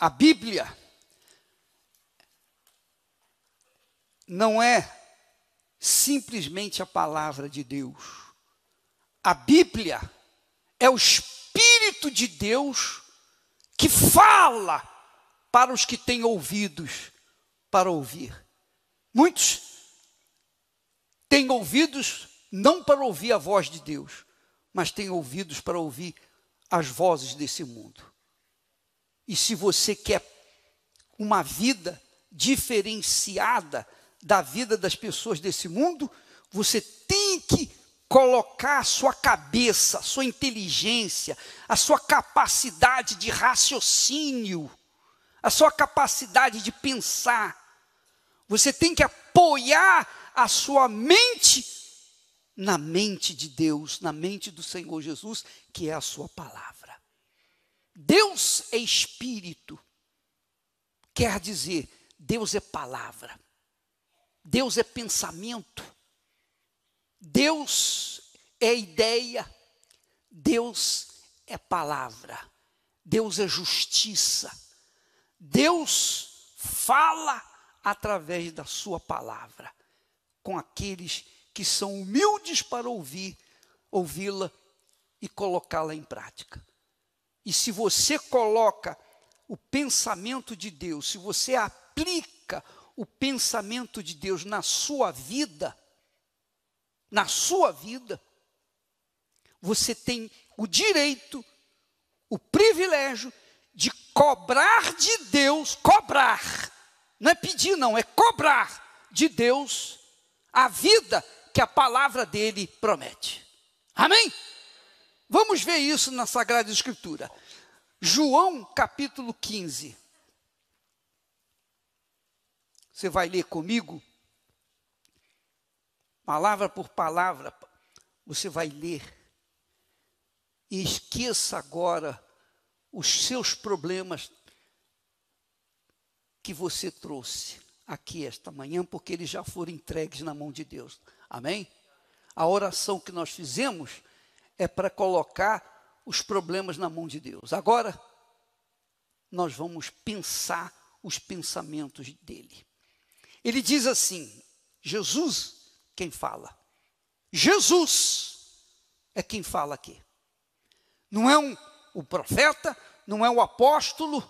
A Bíblia não é simplesmente a palavra de Deus. A Bíblia é o Espírito de Deus que fala para os que têm ouvidos para ouvir. Muitos têm ouvidos não para ouvir a voz de Deus, mas têm ouvidos para ouvir as vozes desse mundo. E se você quer uma vida diferenciada da vida das pessoas desse mundo, você tem que colocar a sua cabeça, a sua inteligência, a sua capacidade de raciocínio, a sua capacidade de pensar. Você tem que apoiar a sua mente na mente de Deus, na mente do Senhor Jesus, que é a sua palavra. Deus é espírito, quer dizer, Deus é palavra, Deus é pensamento, Deus é ideia, Deus é palavra, Deus é justiça, Deus fala através da Sua palavra com aqueles que são humildes para ouvir, ouvi-la e colocá-la em prática. E se você coloca o pensamento de Deus, se você aplica o pensamento de Deus na sua vida, na sua vida, você tem o direito, o privilégio de cobrar de Deus, cobrar, não é pedir, não, é cobrar de Deus a vida que a palavra dele promete. Amém? Vamos ver isso na Sagrada Escritura. João capítulo 15. Você vai ler comigo? Palavra por palavra, você vai ler. E esqueça agora os seus problemas que você trouxe aqui esta manhã, porque eles já foram entregues na mão de Deus. Amém? A oração que nós fizemos é para colocar os problemas na mão de Deus. Agora, nós vamos pensar os pensamentos dele. Ele diz assim: Jesus, quem fala? Jesus é quem fala aqui. Não é um, o profeta, não é o apóstolo,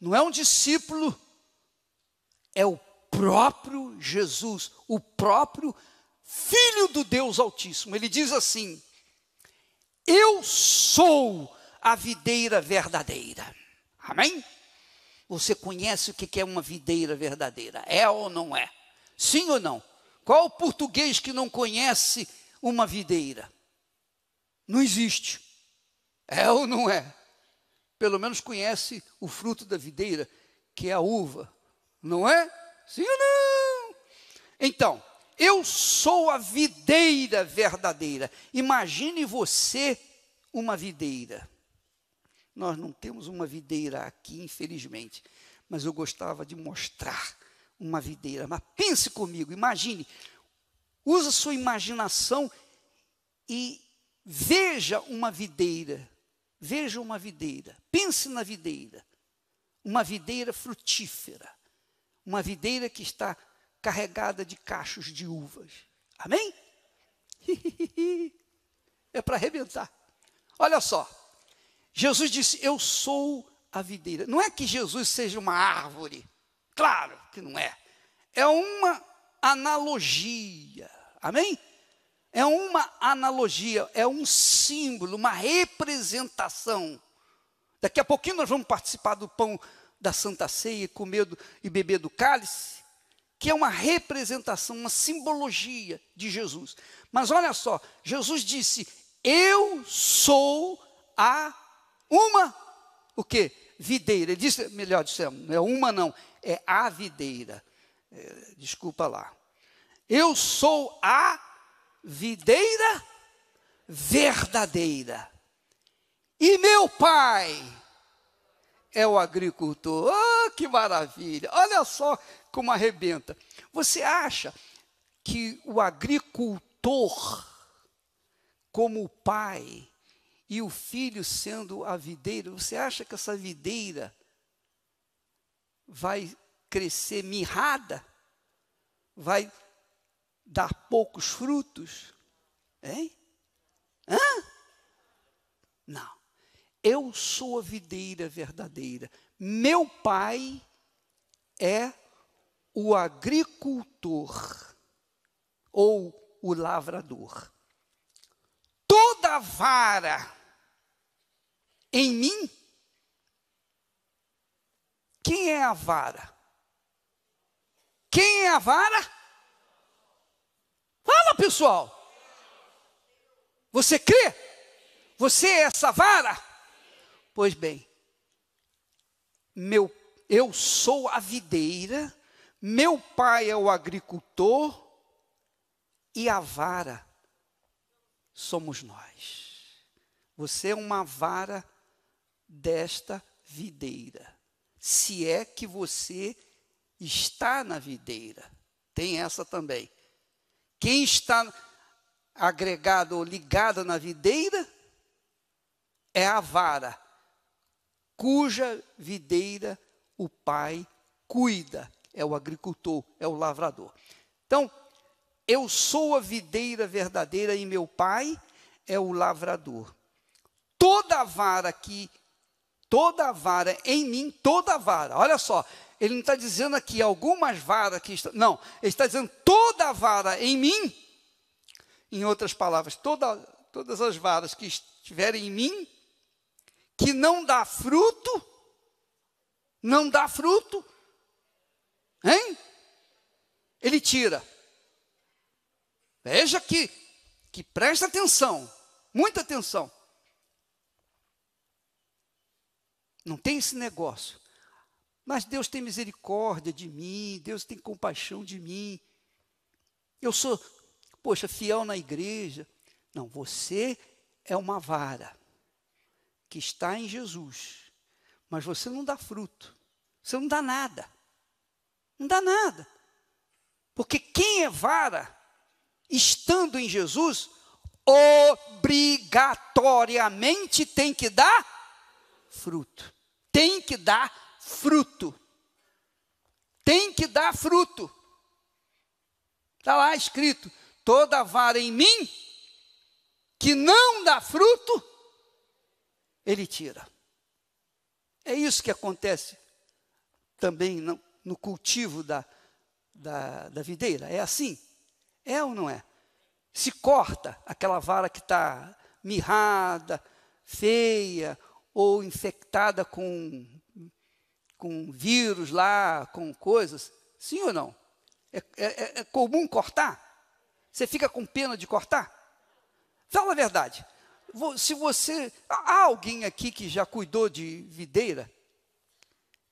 não é um discípulo, é o próprio Jesus, o próprio Filho do Deus Altíssimo. Ele diz assim: eu sou a videira verdadeira. Amém? Você conhece o que é uma videira verdadeira? É ou não é? Sim ou não? Qual o português que não conhece uma videira? Não existe. É ou não é? Pelo menos conhece o fruto da videira, que é a uva. Não é? Sim ou não? Então, eu sou a videira verdadeira. Imagine você uma videira. Nós não temos uma videira aqui, infelizmente, mas eu gostava de mostrar uma videira. Mas pense comigo, imagine, usa sua imaginação e veja uma videira. Veja uma videira. Pense na videira. Uma videira frutífera. Uma videira que está carregada de cachos de uvas. Amém? É para arrebentar. Olha só. Jesus disse: Eu sou a videira. Não é que Jesus seja uma árvore. Claro que não é. É uma analogia. Amém? É uma analogia, é um símbolo, uma representação. Daqui a pouquinho nós vamos participar do pão da Santa Ceia, comer do, e beber do cálice que é uma representação, uma simbologia de Jesus. Mas olha só, Jesus disse: "Eu sou a uma o que Videira". Ele disse, melhor dizendo, não é uma não, é a videira. É, desculpa lá. Eu sou a videira verdadeira. E meu pai é o agricultor. Oh, que maravilha! Olha só, como arrebenta. Você acha que o agricultor, como o pai, e o filho sendo a videira, você acha que essa videira vai crescer mirrada? Vai dar poucos frutos? Hein? Hã? Não. Eu sou a videira verdadeira. Meu pai é o agricultor ou o lavrador. Toda vara em mim, quem é a vara? Quem é a vara? Fala pessoal. Você crê? Você é essa vara? Pois bem, meu, eu sou a videira meu pai é o agricultor e a vara somos nós. Você é uma vara desta videira. Se é que você está na videira, tem essa também. Quem está agregado ou ligado na videira é a vara, cuja videira o pai cuida é o agricultor, é o lavrador. Então, eu sou a videira verdadeira e meu pai é o lavrador. Toda a vara que, toda a vara em mim, toda a vara, olha só, ele não está dizendo aqui algumas varas que estão, não, ele está dizendo toda a vara em mim, em outras palavras, toda, todas as varas que estiverem em mim, que não dá fruto, não dá fruto, Hein? Ele tira. Veja que, que presta atenção, muita atenção. Não tem esse negócio. Mas Deus tem misericórdia de mim, Deus tem compaixão de mim. Eu sou, poxa, fiel na igreja. Não, você é uma vara que está em Jesus, mas você não dá fruto, você não dá nada. Não dá nada. Porque quem é vara, estando em Jesus, obrigatoriamente tem que dar fruto. Tem que dar fruto. Tem que dar fruto. Está lá escrito: toda vara em mim que não dá fruto, ele tira. É isso que acontece também não, no cultivo da, da, da videira. É assim? É ou não é? Se corta aquela vara que está mirrada, feia ou infectada com, com vírus lá, com coisas. Sim ou não? É, é, é, é comum cortar? Você fica com pena de cortar? Fala a verdade. Se você. Há alguém aqui que já cuidou de videira?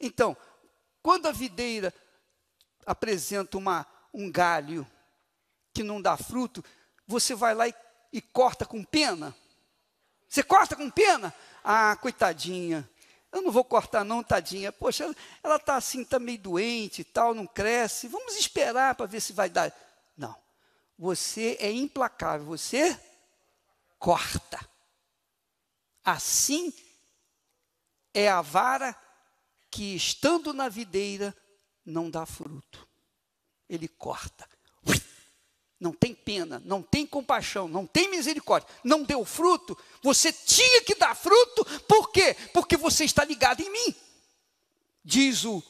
Então, quando a videira apresenta uma, um galho que não dá fruto, você vai lá e, e corta com pena? Você corta com pena? Ah, coitadinha. Eu não vou cortar não, tadinha. Poxa, ela está assim, está meio doente e tal, não cresce. Vamos esperar para ver se vai dar. Não. Você é implacável. Você corta. Assim é a vara que estando na videira não dá fruto. Ele corta. Não tem pena, não tem compaixão, não tem misericórdia, não deu fruto. Você tinha que dar fruto, por quê? Porque você está ligado em mim, diz o,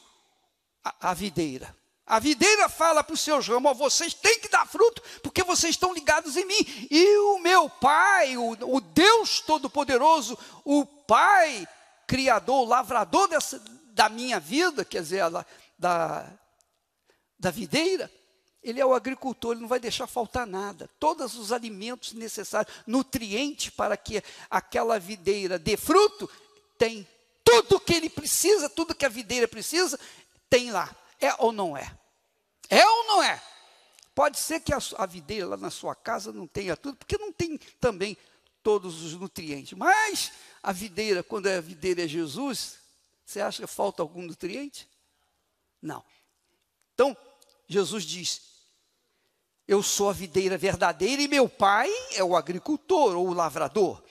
a, a videira. A videira fala para os seus ramos: vocês têm que dar fruto, porque vocês estão ligados em mim. E o meu Pai, o, o Deus Todo-Poderoso, o Pai Criador, o lavrador dessa, da minha vida, quer dizer, da, da, da videira, ele é o agricultor, ele não vai deixar faltar nada. Todos os alimentos necessários, nutrientes para que aquela videira dê fruto, tem. Tudo que ele precisa, tudo que a videira precisa, tem lá. É ou não é? É ou não é? Pode ser que a, a videira lá na sua casa não tenha tudo, porque não tem também todos os nutrientes. Mas a videira, quando é a videira é Jesus, você acha que falta algum nutriente? Não. Então, Jesus diz: Eu sou a videira verdadeira e meu pai é o agricultor ou o lavrador.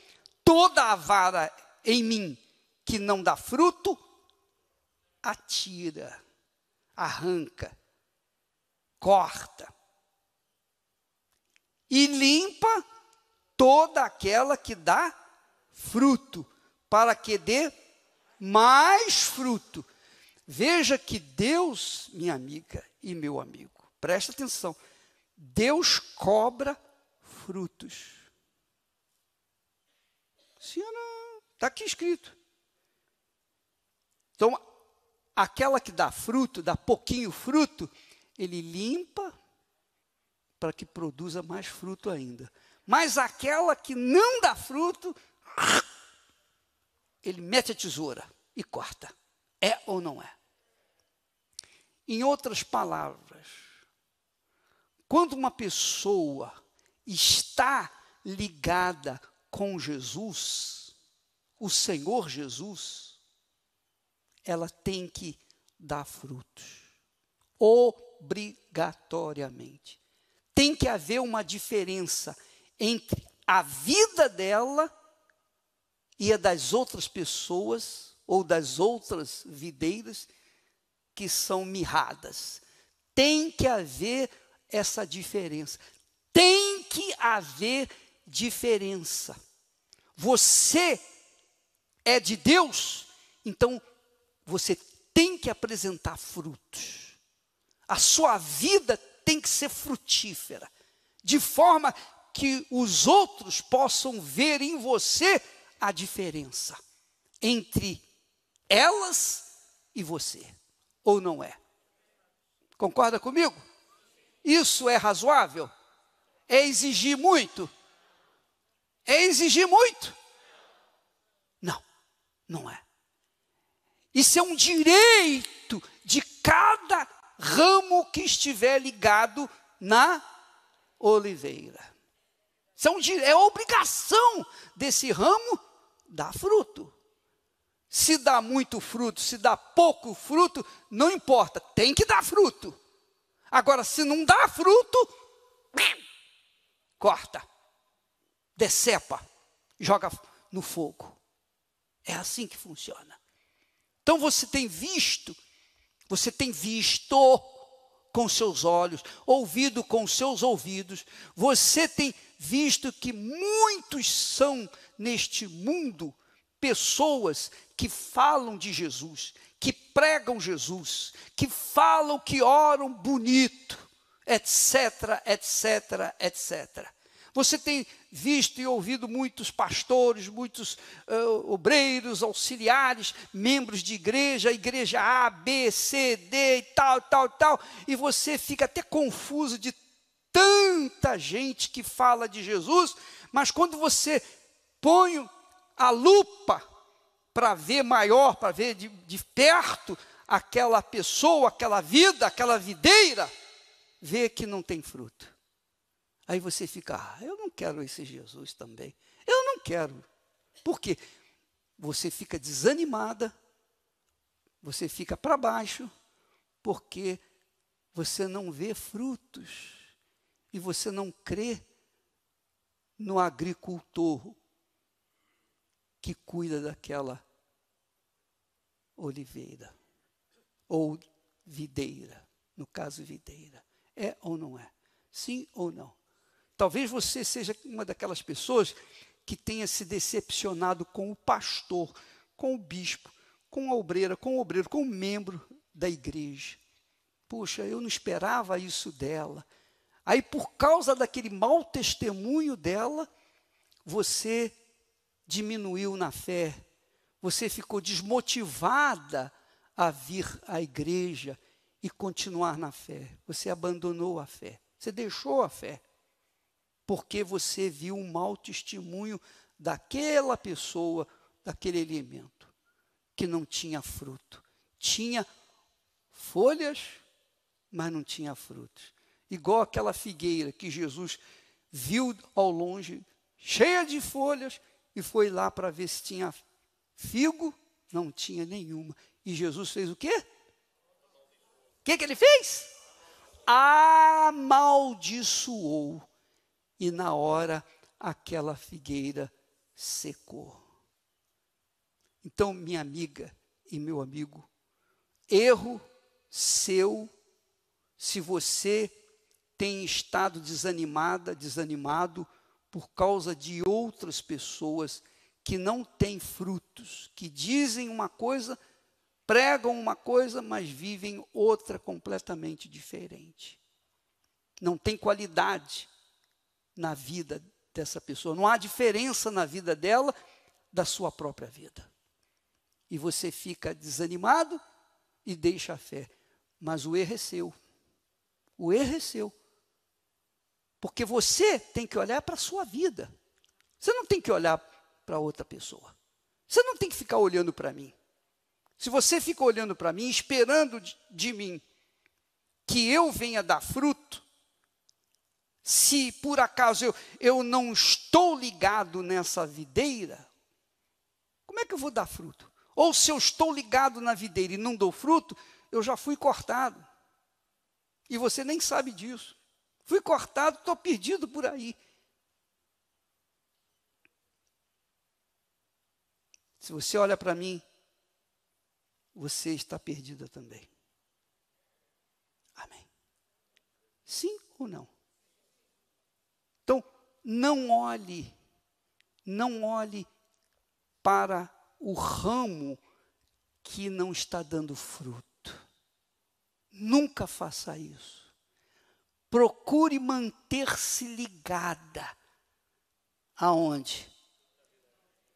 Toda a vara em mim que não dá fruto, atira, arranca, corta. E limpa toda aquela que dá fruto, para que dê mais fruto. Veja que Deus, minha amiga e meu amigo, presta atenção. Deus cobra frutos. Sim ou não? Está aqui escrito. Então, aquela que dá fruto, dá pouquinho fruto, ele limpa para que produza mais fruto ainda. Mas aquela que não dá fruto, ele mete a tesoura e corta. É ou não é? Em outras palavras, quando uma pessoa está ligada com Jesus, o Senhor Jesus, ela tem que dar frutos. Obrigatoriamente. Tem que haver uma diferença entre a vida dela e a é das outras pessoas ou das outras videiras que são mirradas. Tem que haver essa diferença. Tem que haver diferença. Você é de Deus, então você tem que apresentar frutos. A sua vida tem que ser frutífera, de forma que os outros possam ver em você a diferença entre elas e você, ou não é? Concorda comigo? Isso é razoável? É exigir muito? É exigir muito? Não, não é. Isso é um direito de cada ramo que estiver ligado na oliveira. Isso é, um, é obrigação desse ramo dá fruto. Se dá muito fruto, se dá pouco fruto, não importa, tem que dar fruto. Agora, se não dá fruto, corta, decepa, joga no fogo. É assim que funciona. Então você tem visto, você tem visto com seus olhos, ouvido com seus ouvidos, você tem visto que muitos são neste mundo pessoas que falam de Jesus, que pregam Jesus, que falam que oram bonito, etc, etc, etc. Você tem visto e ouvido muitos pastores, muitos uh, obreiros, auxiliares, membros de igreja, igreja A, B, C, D e tal, tal, tal, e você fica até confuso de tanta gente que fala de Jesus, mas quando você ponho a lupa para ver maior, para ver de, de perto aquela pessoa, aquela vida, aquela videira, vê que não tem fruto. Aí você fica, ah, eu não quero esse Jesus também. Eu não quero. Por quê? Você fica desanimada, você fica para baixo, porque você não vê frutos e você não crê no agricultor, que cuida daquela oliveira ou videira, no caso videira. É ou não é? Sim ou não? Talvez você seja uma daquelas pessoas que tenha se decepcionado com o pastor, com o bispo, com a obreira, com o obreiro, com o membro da igreja. Puxa, eu não esperava isso dela. Aí, por causa daquele mau testemunho dela, você diminuiu na fé, você ficou desmotivada a vir à igreja e continuar na fé. Você abandonou a fé, você deixou a fé, porque você viu um mau testemunho daquela pessoa, daquele elemento, que não tinha fruto. Tinha folhas, mas não tinha frutos. Igual aquela figueira que Jesus viu ao longe, cheia de folhas, e foi lá para ver se tinha figo, não tinha nenhuma. E Jesus fez o quê? O que, que ele fez? Amaldiçoou. E na hora aquela figueira secou. Então, minha amiga e meu amigo, erro seu se você tem estado desanimada, desanimado, desanimado por causa de outras pessoas que não têm frutos, que dizem uma coisa, pregam uma coisa, mas vivem outra completamente diferente. Não tem qualidade na vida dessa pessoa, não há diferença na vida dela da sua própria vida. E você fica desanimado e deixa a fé. Mas o erro é seu. O erro é seu. Porque você tem que olhar para a sua vida. Você não tem que olhar para outra pessoa. Você não tem que ficar olhando para mim. Se você fica olhando para mim, esperando de, de mim que eu venha dar fruto, se por acaso eu, eu não estou ligado nessa videira, como é que eu vou dar fruto? Ou se eu estou ligado na videira e não dou fruto, eu já fui cortado. E você nem sabe disso. Fui cortado, estou perdido por aí. Se você olha para mim, você está perdida também. Amém. Sim ou não? Então, não olhe, não olhe para o ramo que não está dando fruto. Nunca faça isso. Procure manter-se ligada. Aonde?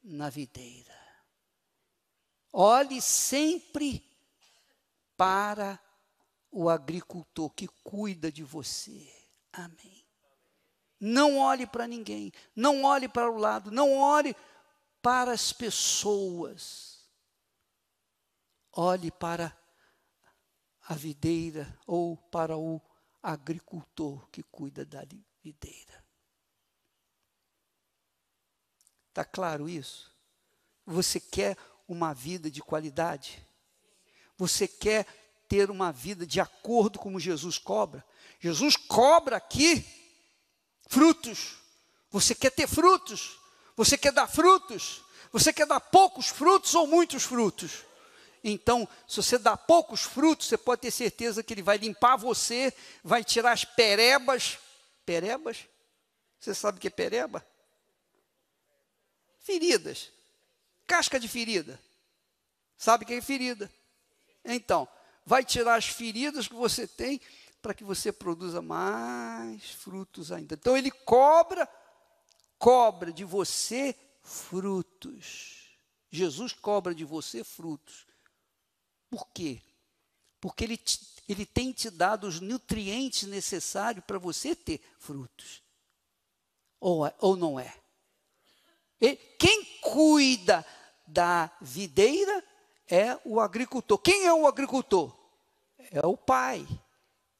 Na videira. Olhe sempre para o agricultor que cuida de você. Amém. Não olhe para ninguém, não olhe para o lado, não olhe para as pessoas. Olhe para a videira ou para o agricultor que cuida da videira. Está claro isso? Você quer uma vida de qualidade? Você quer ter uma vida de acordo como Jesus cobra? Jesus cobra aqui frutos. Você quer ter frutos? Você quer dar frutos? Você quer dar poucos frutos ou muitos frutos? Então, se você dá poucos frutos, você pode ter certeza que ele vai limpar você, vai tirar as perebas. Perebas? Você sabe o que é pereba? Feridas. Casca de ferida. Sabe o que é ferida? Então, vai tirar as feridas que você tem para que você produza mais frutos ainda. Então ele cobra, cobra de você frutos. Jesus cobra de você frutos. Por quê? Porque ele, te, ele tem te dado os nutrientes necessários para você ter frutos. Ou, é, ou não é? quem cuida da videira é o agricultor. Quem é o agricultor? É o pai.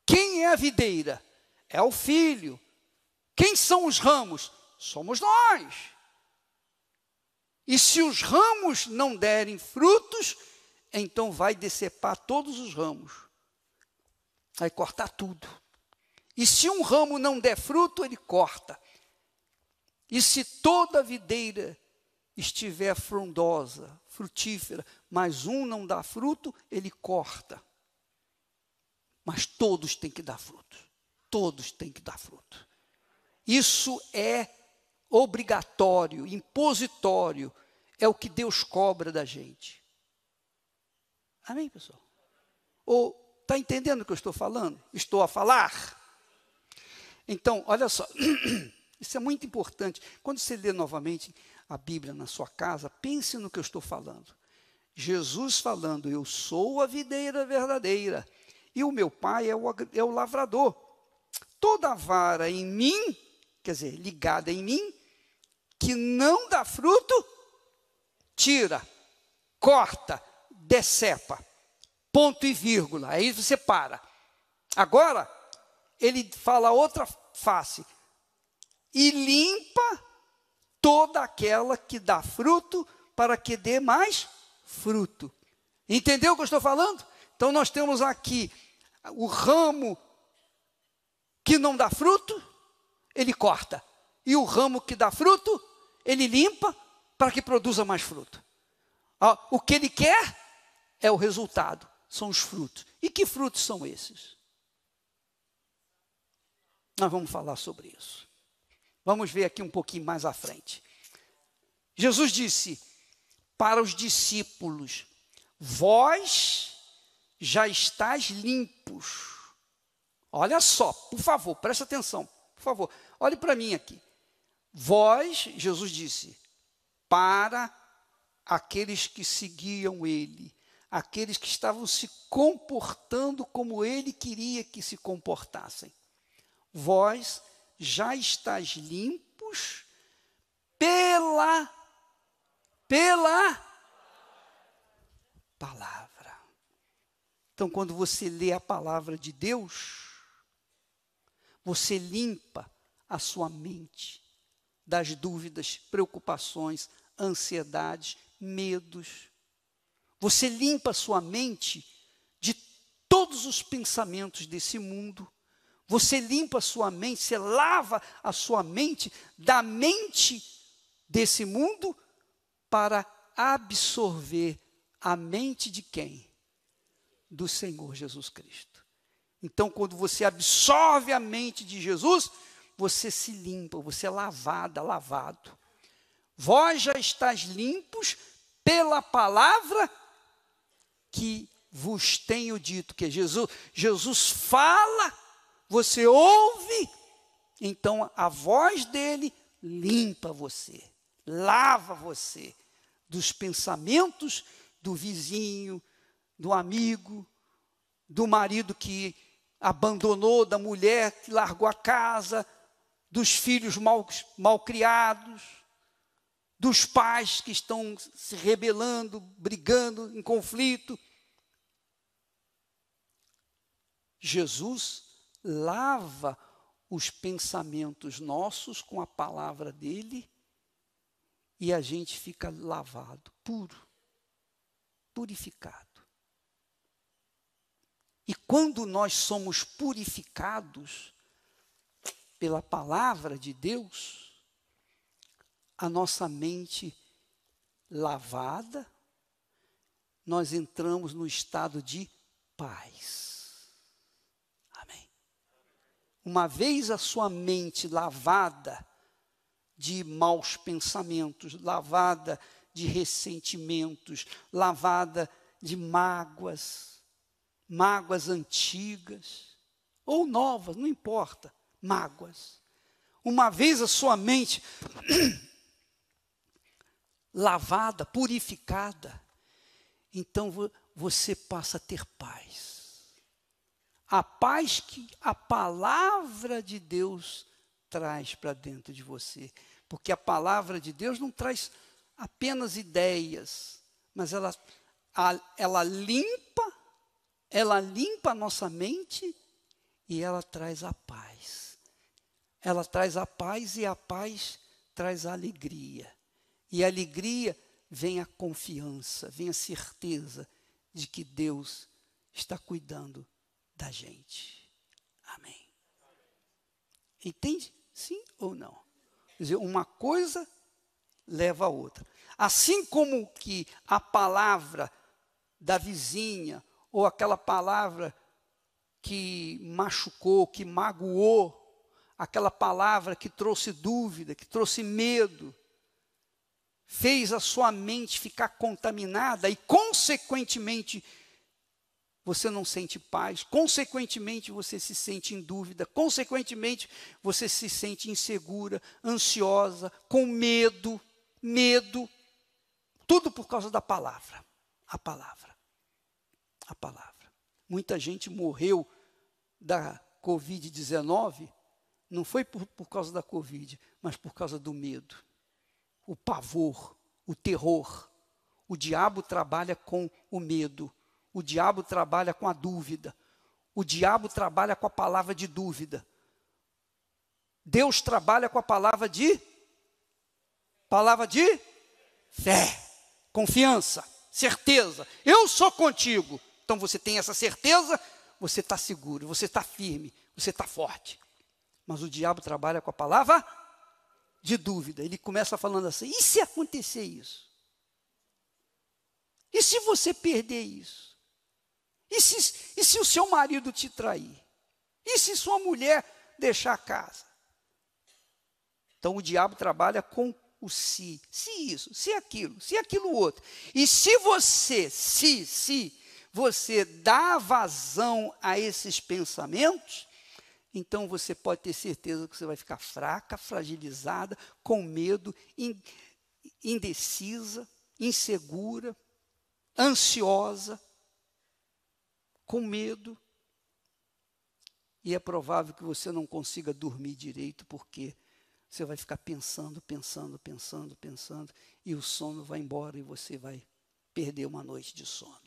Quem é a videira? É o filho. Quem são os ramos? Somos nós. E se os ramos não derem frutos, então vai decepar todos os ramos, vai cortar tudo. E se um ramo não der fruto, ele corta. E se toda a videira estiver frondosa, frutífera, mas um não dá fruto, ele corta. Mas todos têm que dar fruto. Todos têm que dar fruto. Isso é obrigatório, impositório, é o que Deus cobra da gente. Amém, pessoal? Ou está entendendo o que eu estou falando? Estou a falar? Então, olha só, isso é muito importante. Quando você lê novamente a Bíblia na sua casa, pense no que eu estou falando. Jesus falando, eu sou a videira verdadeira e o meu pai é o, é o lavrador. Toda vara em mim, quer dizer, ligada em mim, que não dá fruto, tira, corta, decepa. Ponto e vírgula. Aí você para. Agora, ele fala outra face. E limpa toda aquela que dá fruto para que dê mais fruto. Entendeu o que eu estou falando? Então nós temos aqui o ramo que não dá fruto, ele corta. E o ramo que dá fruto, ele limpa para que produza mais fruto. O que ele quer é o resultado, são os frutos. E que frutos são esses? Nós vamos falar sobre isso. Vamos ver aqui um pouquinho mais à frente. Jesus disse para os discípulos: Vós já estáis limpos. Olha só, por favor, preste atenção, por favor. Olhe para mim aqui. Vós, Jesus disse, para aqueles que seguiam ele, aqueles que estavam se comportando como ele queria que se comportassem. Vós já estáis limpos pela pela palavra. Então quando você lê a palavra de Deus, você limpa a sua mente das dúvidas, preocupações, ansiedades, medos, você limpa sua mente de todos os pensamentos desse mundo. Você limpa sua mente, você lava a sua mente da mente desse mundo para absorver a mente de quem? Do Senhor Jesus Cristo. Então, quando você absorve a mente de Jesus, você se limpa, você é lavada, lavado. Vós já estáis limpos pela palavra que vos tenho dito, que é Jesus, Jesus fala, você ouve, então a voz dele limpa você, lava você dos pensamentos do vizinho, do amigo, do marido que abandonou, da mulher que largou a casa, dos filhos mal, mal criados, dos pais que estão se rebelando, brigando em conflito Jesus lava os pensamentos nossos com a palavra dele e a gente fica lavado, puro, purificado. E quando nós somos purificados pela palavra de Deus, a nossa mente lavada, nós entramos no estado de paz. Uma vez a sua mente lavada de maus pensamentos, lavada de ressentimentos, lavada de mágoas, mágoas antigas ou novas, não importa, mágoas. Uma vez a sua mente lavada, purificada, então você passa a ter paz a paz que a palavra de Deus traz para dentro de você. Porque a palavra de Deus não traz apenas ideias, mas ela, a, ela limpa, ela limpa a nossa mente e ela traz a paz. Ela traz a paz e a paz traz a alegria. E a alegria vem a confiança, vem a certeza de que Deus está cuidando da gente. Amém. Entende? Sim ou não? Quer dizer, uma coisa leva a outra. Assim como que a palavra da vizinha ou aquela palavra que machucou, que magoou, aquela palavra que trouxe dúvida, que trouxe medo, fez a sua mente ficar contaminada e, consequentemente, você não sente paz, consequentemente você se sente em dúvida, consequentemente você se sente insegura, ansiosa, com medo, medo. Tudo por causa da palavra. A palavra. A palavra. Muita gente morreu da Covid-19, não foi por, por causa da Covid, mas por causa do medo, o pavor, o terror. O diabo trabalha com o medo o diabo trabalha com a dúvida. O diabo trabalha com a palavra de dúvida. Deus trabalha com a palavra de palavra de fé, confiança, certeza. Eu sou contigo. Então você tem essa certeza, você está seguro, você está firme, você está forte. Mas o diabo trabalha com a palavra de dúvida. Ele começa falando assim: e se acontecer isso? E se você perder isso? E se, e se o seu marido te trair? E se sua mulher deixar a casa? Então o diabo trabalha com o se, se isso, se aquilo, se aquilo outro. E se você, se, se, você dá vazão a esses pensamentos, então você pode ter certeza que você vai ficar fraca, fragilizada, com medo, indecisa, insegura, ansiosa, com medo, e é provável que você não consiga dormir direito, porque você vai ficar pensando, pensando, pensando, pensando, e o sono vai embora e você vai perder uma noite de sono.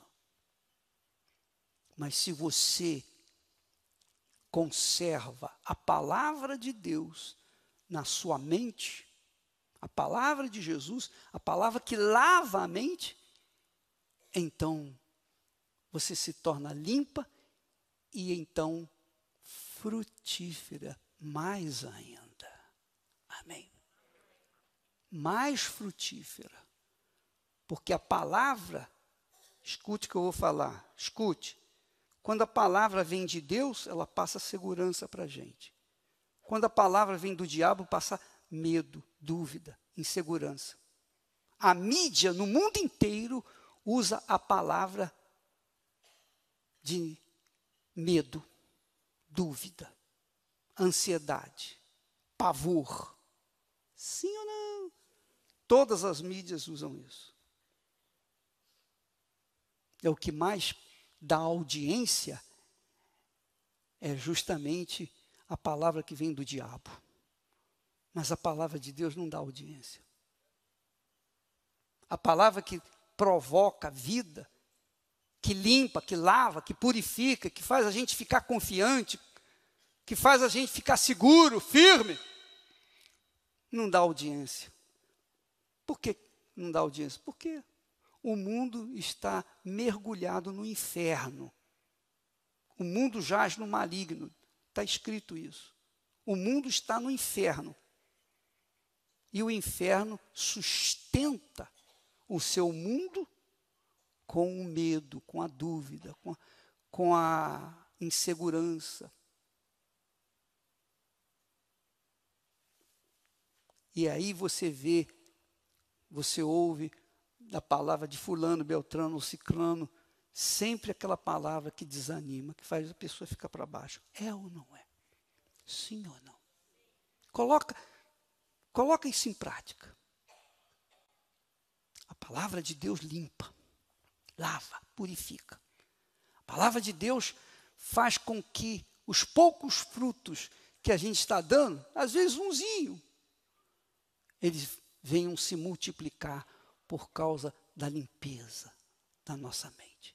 Mas se você conserva a palavra de Deus na sua mente, a palavra de Jesus, a palavra que lava a mente, então você se torna limpa e então frutífera mais ainda. Amém. Mais frutífera. Porque a palavra, escute o que eu vou falar, escute. Quando a palavra vem de Deus, ela passa segurança para a gente. Quando a palavra vem do diabo, passa medo, dúvida, insegurança. A mídia no mundo inteiro usa a palavra de medo, dúvida, ansiedade, pavor. Sim ou não? Todas as mídias usam isso. É o que mais dá audiência é justamente a palavra que vem do diabo. Mas a palavra de Deus não dá audiência. A palavra que provoca vida que limpa, que lava, que purifica, que faz a gente ficar confiante, que faz a gente ficar seguro, firme, não dá audiência. Por que não dá audiência? Porque o mundo está mergulhado no inferno. O mundo jaz no maligno. Está escrito isso. O mundo está no inferno. E o inferno sustenta o seu mundo com o medo, com a dúvida, com a, com a insegurança. E aí você vê, você ouve da palavra de fulano, beltrano ou ciclano, sempre aquela palavra que desanima, que faz a pessoa ficar para baixo. É ou não é? Sim ou não? Coloca, coloca isso em prática. A palavra de Deus limpa lava, purifica. A palavra de Deus faz com que os poucos frutos que a gente está dando, às vezes umzinho, eles venham se multiplicar por causa da limpeza da nossa mente.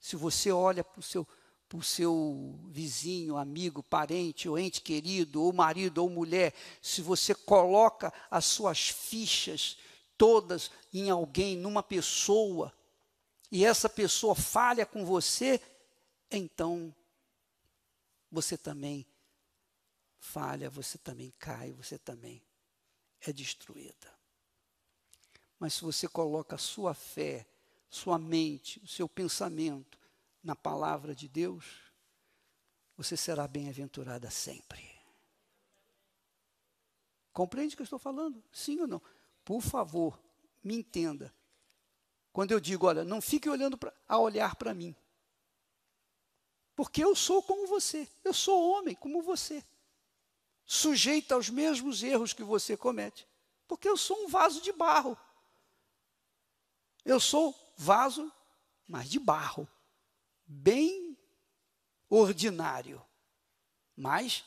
Se você olha para o seu, seu vizinho, amigo, parente, ou ente querido, ou marido ou mulher, se você coloca as suas fichas todas em alguém, numa pessoa, e essa pessoa falha com você, então você também falha, você também cai, você também é destruída. Mas se você coloca a sua fé, sua mente, o seu pensamento na palavra de Deus, você será bem-aventurada sempre. Compreende o que eu estou falando? Sim ou não? Por favor, me entenda. Quando eu digo, olha, não fique olhando pra, a olhar para mim. Porque eu sou como você, eu sou homem como você, sujeito aos mesmos erros que você comete, porque eu sou um vaso de barro. Eu sou vaso, mas de barro, bem ordinário, mas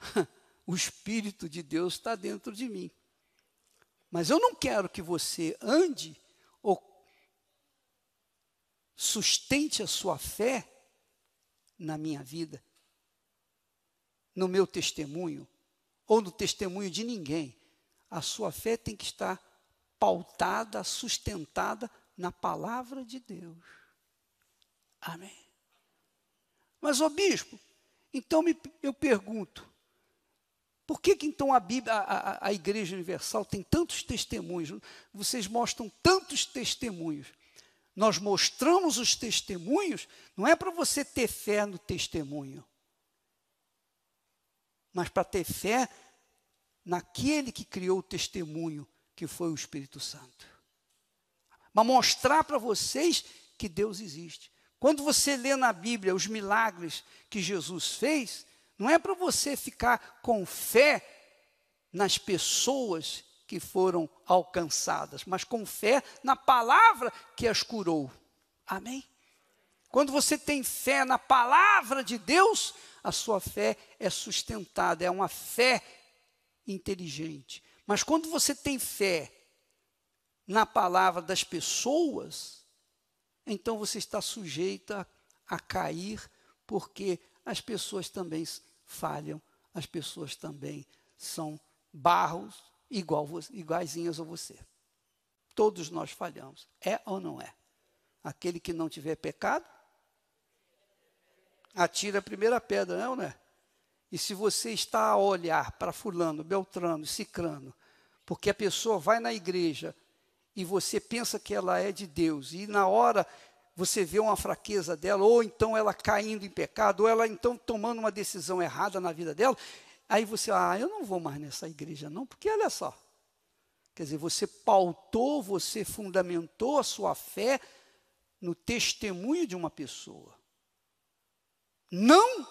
o Espírito de Deus está dentro de mim. Mas eu não quero que você ande sustente a sua fé na minha vida, no meu testemunho ou no testemunho de ninguém. A sua fé tem que estar pautada, sustentada na palavra de Deus. Amém. Mas, ô bispo, então me, eu pergunto, por que, que então a, Bíblia, a, a Igreja Universal tem tantos testemunhos? Vocês mostram tantos testemunhos nós mostramos os testemunhos, não é para você ter fé no testemunho, mas para ter fé naquele que criou o testemunho, que foi o Espírito Santo. Mas mostrar para vocês que Deus existe. Quando você lê na Bíblia os milagres que Jesus fez, não é para você ficar com fé nas pessoas que foram alcançadas, mas com fé na palavra que as curou. Amém? Quando você tem fé na palavra de Deus, a sua fé é sustentada, é uma fé inteligente. Mas quando você tem fé na palavra das pessoas, então você está sujeita a cair, porque as pessoas também falham, as pessoas também são barros, igual, iguaizinhas a você. Todos nós falhamos. É ou não é? Aquele que não tiver pecado, atira a primeira pedra, é, não é? E se você está a olhar para fulano, beltrano, cicrano, porque a pessoa vai na igreja e você pensa que ela é de Deus, e na hora você vê uma fraqueza dela, ou então ela caindo em pecado, ou ela então tomando uma decisão errada na vida dela, Aí você, ah, eu não vou mais nessa igreja não, porque olha só. Quer dizer, você pautou, você fundamentou a sua fé no testemunho de uma pessoa, não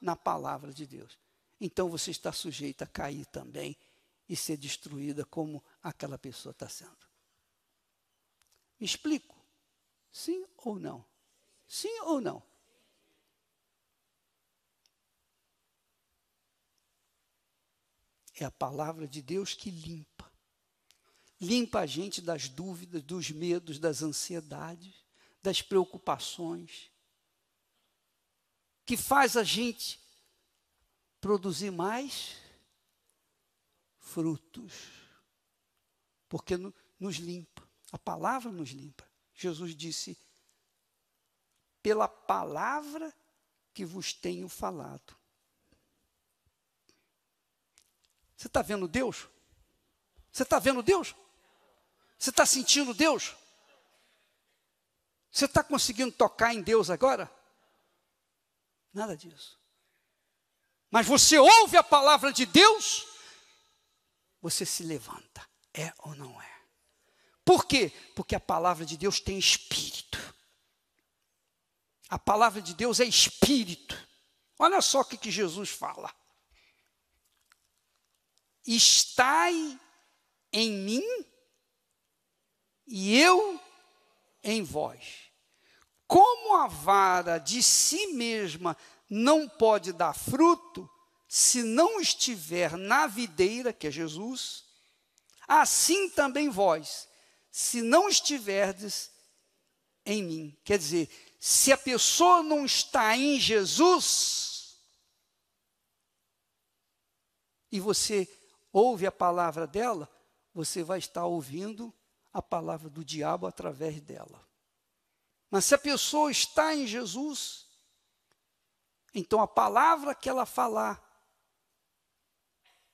na palavra de Deus. Então você está sujeito a cair também e ser destruída como aquela pessoa está sendo. Me explico? Sim ou não? Sim ou não? é a palavra de Deus que limpa. Limpa a gente das dúvidas, dos medos, das ansiedades, das preocupações. Que faz a gente produzir mais frutos. Porque no, nos limpa. A palavra nos limpa. Jesus disse: pela palavra que vos tenho falado, Você está vendo Deus? Você está vendo Deus? Você está sentindo Deus? Você está conseguindo tocar em Deus agora? Nada disso. Mas você ouve a palavra de Deus, você se levanta. É ou não é? Por quê? Porque a palavra de Deus tem espírito. A palavra de Deus é espírito. Olha só o que, que Jesus fala. Estai em mim e eu em vós. Como a vara de si mesma não pode dar fruto se não estiver na videira, que é Jesus, assim também vós, se não estiverdes em mim. Quer dizer, se a pessoa não está em Jesus, e você ouve a palavra dela, você vai estar ouvindo a palavra do diabo através dela. Mas se a pessoa está em Jesus, então a palavra que ela falar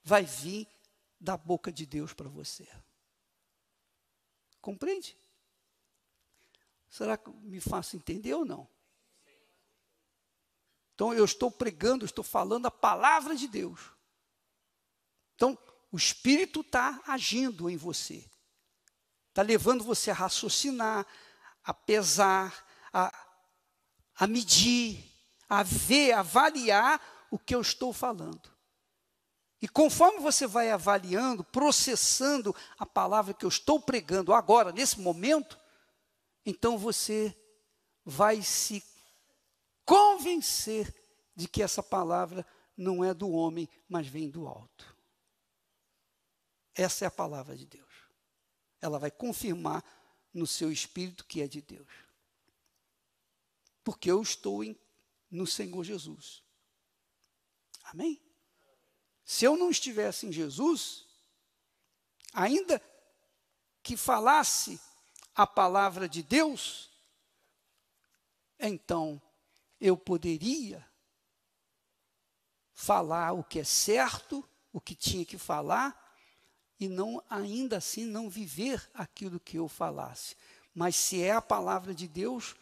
vai vir da boca de Deus para você. Compreende? Será que me faço entender ou não? Então eu estou pregando, estou falando a palavra de Deus. O Espírito está agindo em você, está levando você a raciocinar, a pesar, a, a medir, a ver, a avaliar o que eu estou falando. E conforme você vai avaliando, processando a palavra que eu estou pregando agora, nesse momento, então você vai se convencer de que essa palavra não é do homem, mas vem do alto. Essa é a palavra de Deus. Ela vai confirmar no seu espírito que é de Deus. Porque eu estou em, no Senhor Jesus. Amém? Se eu não estivesse em Jesus, ainda que falasse a palavra de Deus, então eu poderia falar o que é certo, o que tinha que falar, e não ainda assim não viver aquilo que eu falasse. Mas se é a palavra de Deus,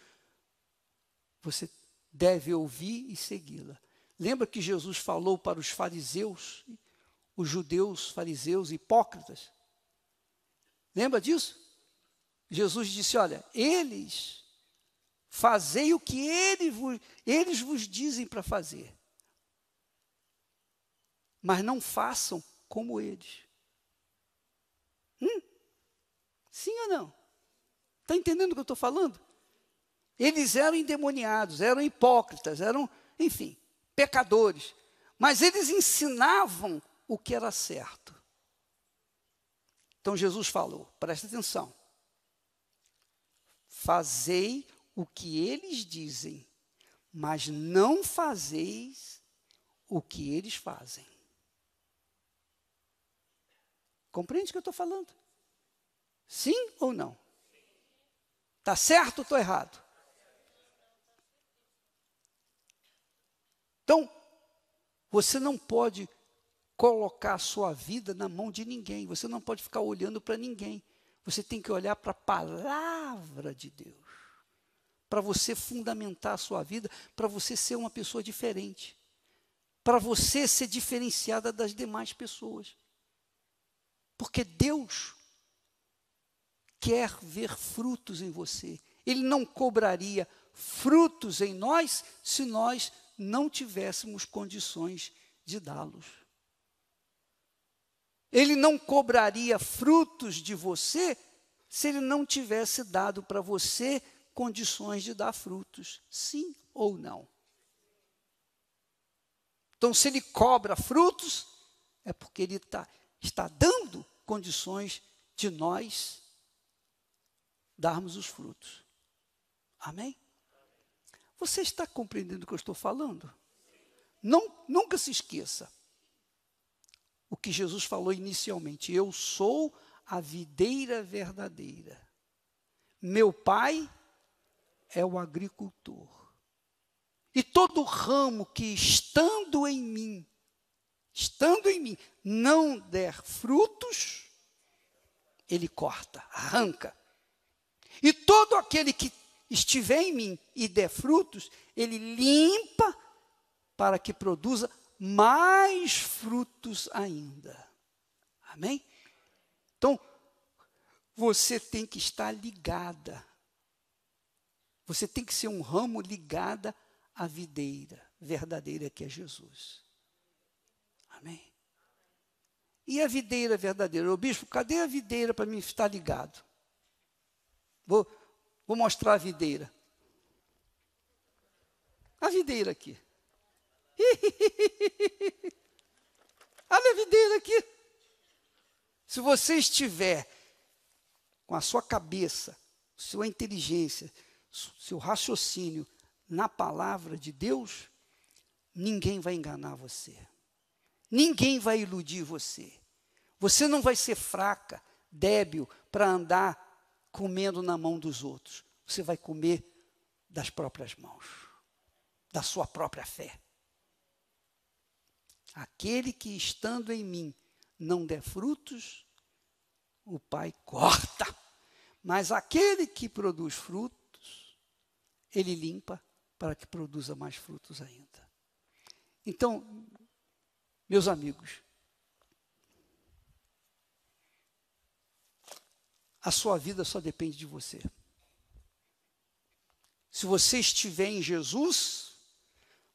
você deve ouvir e segui-la. Lembra que Jesus falou para os fariseus, os judeus, fariseus, hipócritas? Lembra disso? Jesus disse: Olha, eles, fazei o que eles vos, eles vos dizem para fazer, mas não façam como eles. Hum? Sim ou não? Está entendendo o que eu estou falando? Eles eram endemoniados, eram hipócritas, eram, enfim, pecadores. Mas eles ensinavam o que era certo. Então Jesus falou: presta atenção. Fazei o que eles dizem, mas não fazeis o que eles fazem. Compreende o que eu estou falando? Sim ou não? Está certo ou estou errado? Então, você não pode colocar a sua vida na mão de ninguém, você não pode ficar olhando para ninguém. Você tem que olhar para a palavra de Deus, para você fundamentar a sua vida, para você ser uma pessoa diferente, para você ser diferenciada das demais pessoas. Porque Deus quer ver frutos em você. Ele não cobraria frutos em nós se nós não tivéssemos condições de dá-los. Ele não cobraria frutos de você se ele não tivesse dado para você condições de dar frutos, sim ou não. Então, se ele cobra frutos, é porque ele tá, está dando condições de nós darmos os frutos. Amém? Você está compreendendo o que eu estou falando? Não, nunca se esqueça o que Jesus falou inicialmente: Eu sou a videira verdadeira. Meu pai é o agricultor. E todo ramo que estando em mim estando em mim, não der frutos, ele corta, arranca. E todo aquele que estiver em mim e der frutos, ele limpa para que produza mais frutos ainda. Amém? Então, você tem que estar ligada. Você tem que ser um ramo ligada à videira verdadeira que é Jesus. Amém? E a videira verdadeira? o bispo, cadê a videira para mim estar ligado? Vou, vou mostrar a videira. A videira aqui. Olha a videira aqui. Se você estiver com a sua cabeça, sua inteligência, seu raciocínio na palavra de Deus, ninguém vai enganar você. Ninguém vai iludir você. Você não vai ser fraca, débil, para andar comendo na mão dos outros. Você vai comer das próprias mãos, da sua própria fé. Aquele que estando em mim não der frutos, o Pai corta. Mas aquele que produz frutos, ele limpa para que produza mais frutos ainda. Então, meus amigos, a sua vida só depende de você. Se você estiver em Jesus,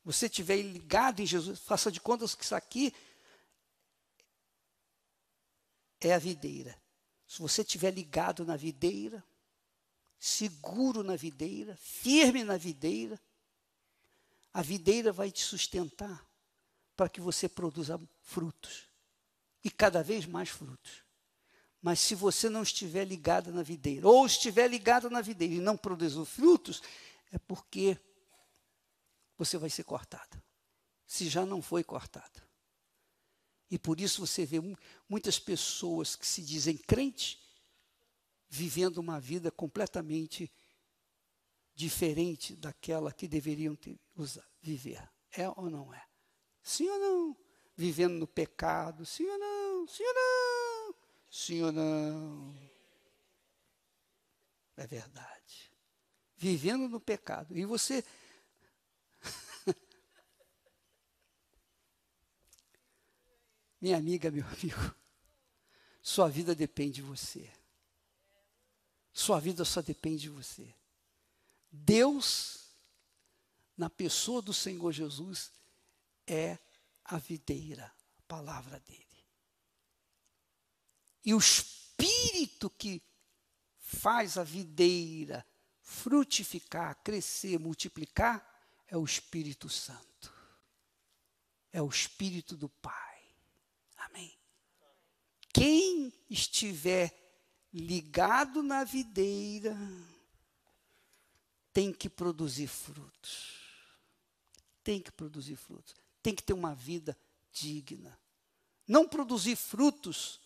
você estiver ligado em Jesus, faça de contas que isso aqui é a videira. Se você estiver ligado na videira, seguro na videira, firme na videira, a videira vai te sustentar para que você produza frutos e cada vez mais frutos. Mas se você não estiver ligada na videira, ou estiver ligada na videira e não produzir frutos, é porque você vai ser cortada, se já não foi cortada. E por isso você vê muitas pessoas que se dizem crentes vivendo uma vida completamente diferente daquela que deveriam ter, usar, viver. É ou não é? Sim ou não? Vivendo no pecado. Sim ou não? Sim ou não? Sim ou não? É verdade. Vivendo no pecado. E você. Minha amiga, meu amigo, sua vida depende de você. Sua vida só depende de você. Deus, na pessoa do Senhor Jesus, é a videira, a palavra dele. E o espírito que faz a videira frutificar, crescer, multiplicar é o Espírito Santo. É o Espírito do Pai. Amém. Quem estiver ligado na videira tem que produzir frutos. Tem que produzir frutos tem que ter uma vida digna. Não produzir frutos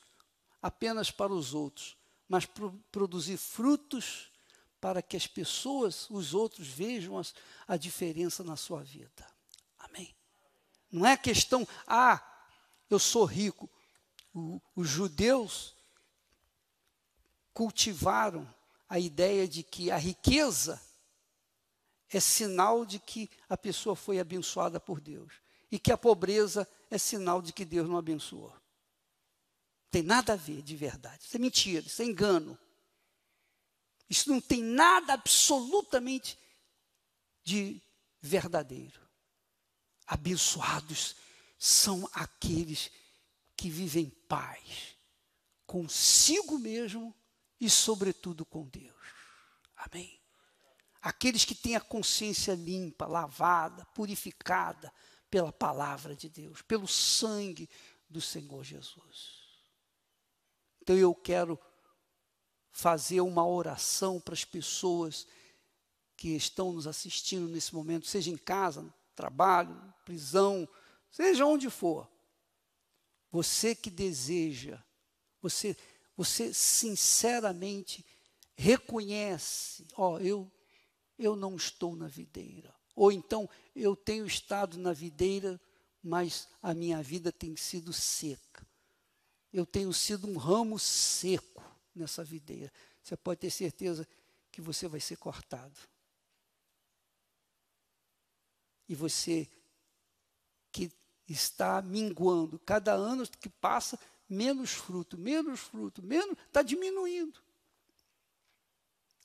apenas para os outros, mas pro, produzir frutos para que as pessoas, os outros, vejam as, a diferença na sua vida. Amém? Não é questão, ah, eu sou rico. O, os judeus cultivaram a ideia de que a riqueza é sinal de que a pessoa foi abençoada por Deus e que a pobreza é sinal de que Deus não abençoou. Tem nada a ver de verdade. Isso é mentira, isso é engano. Isso não tem nada absolutamente de verdadeiro. Abençoados são aqueles que vivem em paz consigo mesmo e, sobretudo, com Deus. Amém? Aqueles que têm a consciência limpa, lavada, purificada, pela palavra de Deus, pelo sangue do Senhor Jesus. Então eu quero fazer uma oração para as pessoas que estão nos assistindo nesse momento, seja em casa, no trabalho, prisão, seja onde for. Você que deseja, você você sinceramente reconhece, ó, oh, eu eu não estou na videira. Ou então, eu tenho estado na videira, mas a minha vida tem sido seca. Eu tenho sido um ramo seco nessa videira. Você pode ter certeza que você vai ser cortado. E você que está minguando, cada ano que passa, menos fruto, menos fruto, menos, está diminuindo.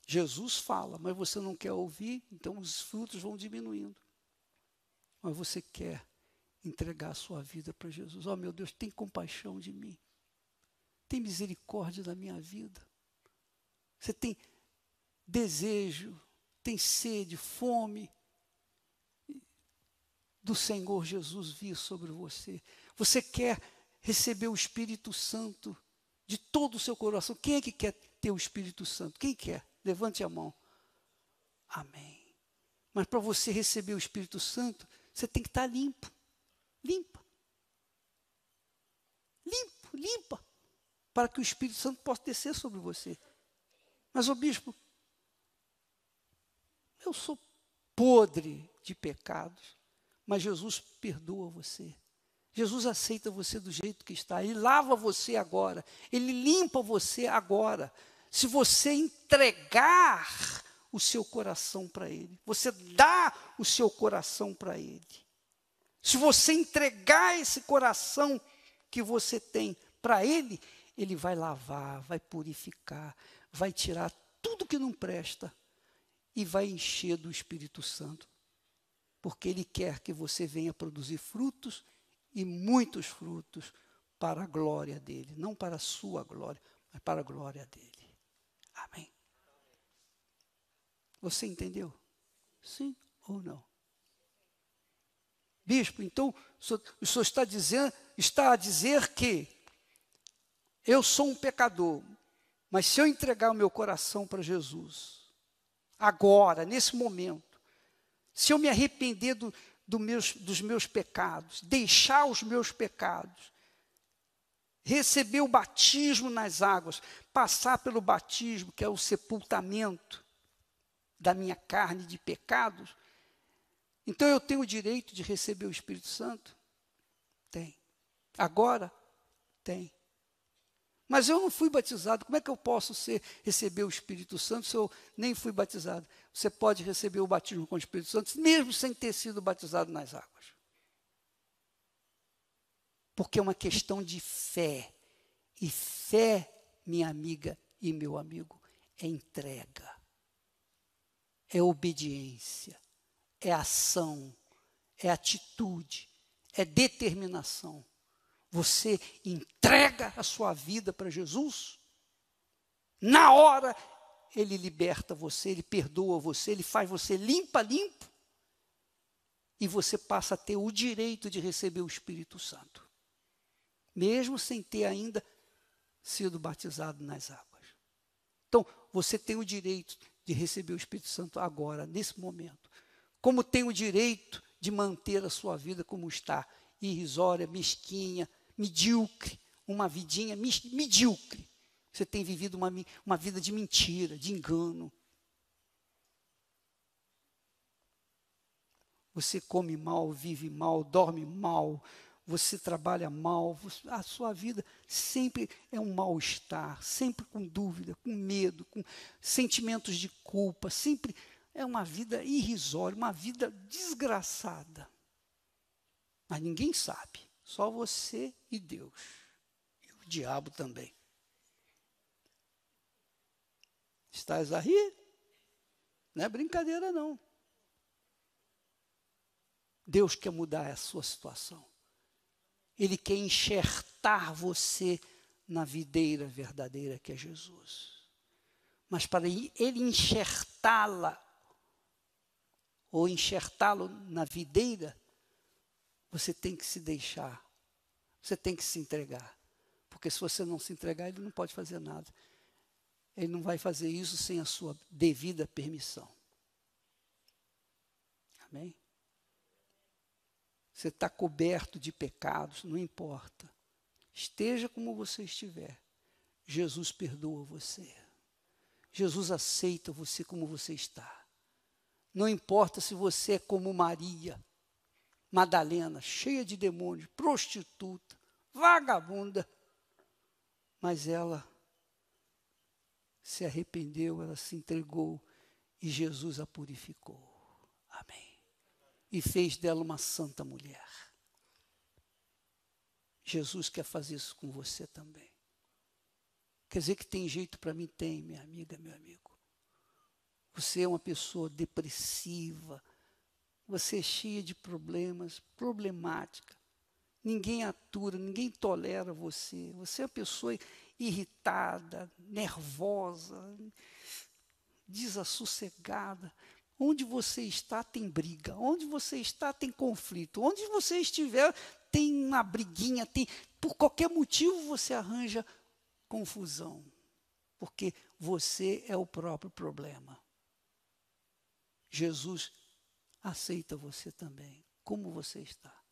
Jesus fala, mas você não quer ouvir, então os frutos vão diminuindo. Mas você quer entregar a sua vida para Jesus. Oh, meu Deus, tem compaixão de mim. Tem misericórdia da minha vida. Você tem desejo, tem sede, fome do Senhor Jesus vir sobre você. Você quer receber o Espírito Santo de todo o seu coração. Quem é que quer ter o Espírito Santo? Quem quer? Levante a mão. Amém. Mas para você receber o Espírito Santo, você tem que estar limpo. Limpa. Limpo, limpa. Para que o Espírito Santo possa descer sobre você. Mas, o bispo, eu sou podre de pecados, mas Jesus perdoa você. Jesus aceita você do jeito que está, Ele lava você agora, Ele limpa você agora se você entregar o seu coração para Ele, você dá o seu coração para Ele. Se você entregar esse coração que você tem para Ele, Ele vai lavar, vai purificar, vai tirar tudo que não presta e vai encher do Espírito Santo. Porque Ele quer que você venha produzir frutos e muitos frutos para a glória dele, não para a sua glória, mas para a glória dele. Amém. Você entendeu? Sim ou não? Bispo, então o senhor está, dizendo, está a dizer que eu sou um pecador, mas se eu entregar o meu coração para Jesus, agora, nesse momento, se eu me arrepender do, do meus, dos meus pecados, deixar os meus pecados, receber o batismo nas águas, passar pelo batismo, que é o sepultamento da minha carne de pecados, então eu tenho o direito de receber o Espírito Santo? Tem. Agora? Tem. Mas eu não fui batizado, como é que eu posso ser, receber o Espírito Santo se eu nem fui batizado? Você pode receber o batismo com o Espírito Santo, mesmo sem ter sido batizado nas águas porque é uma questão de fé. E fé, minha amiga e meu amigo, é entrega, é obediência, é ação, é atitude, é determinação. Você entrega a sua vida para Jesus, na hora ele liberta você, ele perdoa você, ele faz você limpa, limpo, e você passa a ter o direito de receber o Espírito Santo mesmo sem ter ainda sido batizado nas águas. Então, você tem o direito de receber o Espírito Santo agora, nesse momento. Como tem o direito de manter a sua vida como está, irrisória, mesquinha, medíocre, uma vidinha medíocre. Você tem vivido uma, uma vida de mentira, de engano. Você come mal, vive mal, dorme mal, você trabalha mal, a sua vida sempre é um mal-estar, sempre com dúvida, com medo, com sentimentos de culpa, sempre é uma vida irrisória, uma vida desgraçada. Mas ninguém sabe, só você e Deus, e o diabo também. Estás a rir? Não é brincadeira, não. Deus quer mudar a sua situação. Ele quer enxertar você na videira verdadeira que é Jesus. Mas para ele enxertá-la, ou enxertá-lo na videira, você tem que se deixar, você tem que se entregar. Porque se você não se entregar, ele não pode fazer nada. Ele não vai fazer isso sem a sua devida permissão. Amém? Você está coberto de pecados, não importa. Esteja como você estiver. Jesus perdoa você. Jesus aceita você como você está. Não importa se você é como Maria, Madalena, cheia de demônios, prostituta, vagabunda, mas ela se arrependeu, ela se entregou e Jesus a purificou. Amém e fez dela uma santa mulher. Jesus quer fazer isso com você também. Quer dizer que tem jeito para mim? Tem, minha amiga, meu amigo. Você é uma pessoa depressiva, você é cheia de problemas, problemática. Ninguém atura, ninguém tolera você. Você é uma pessoa irritada, nervosa, desassossegada. Onde você está tem briga, onde você está tem conflito, onde você estiver tem uma briguinha, tem por qualquer motivo você arranja confusão, porque você é o próprio problema. Jesus aceita você também, como você está.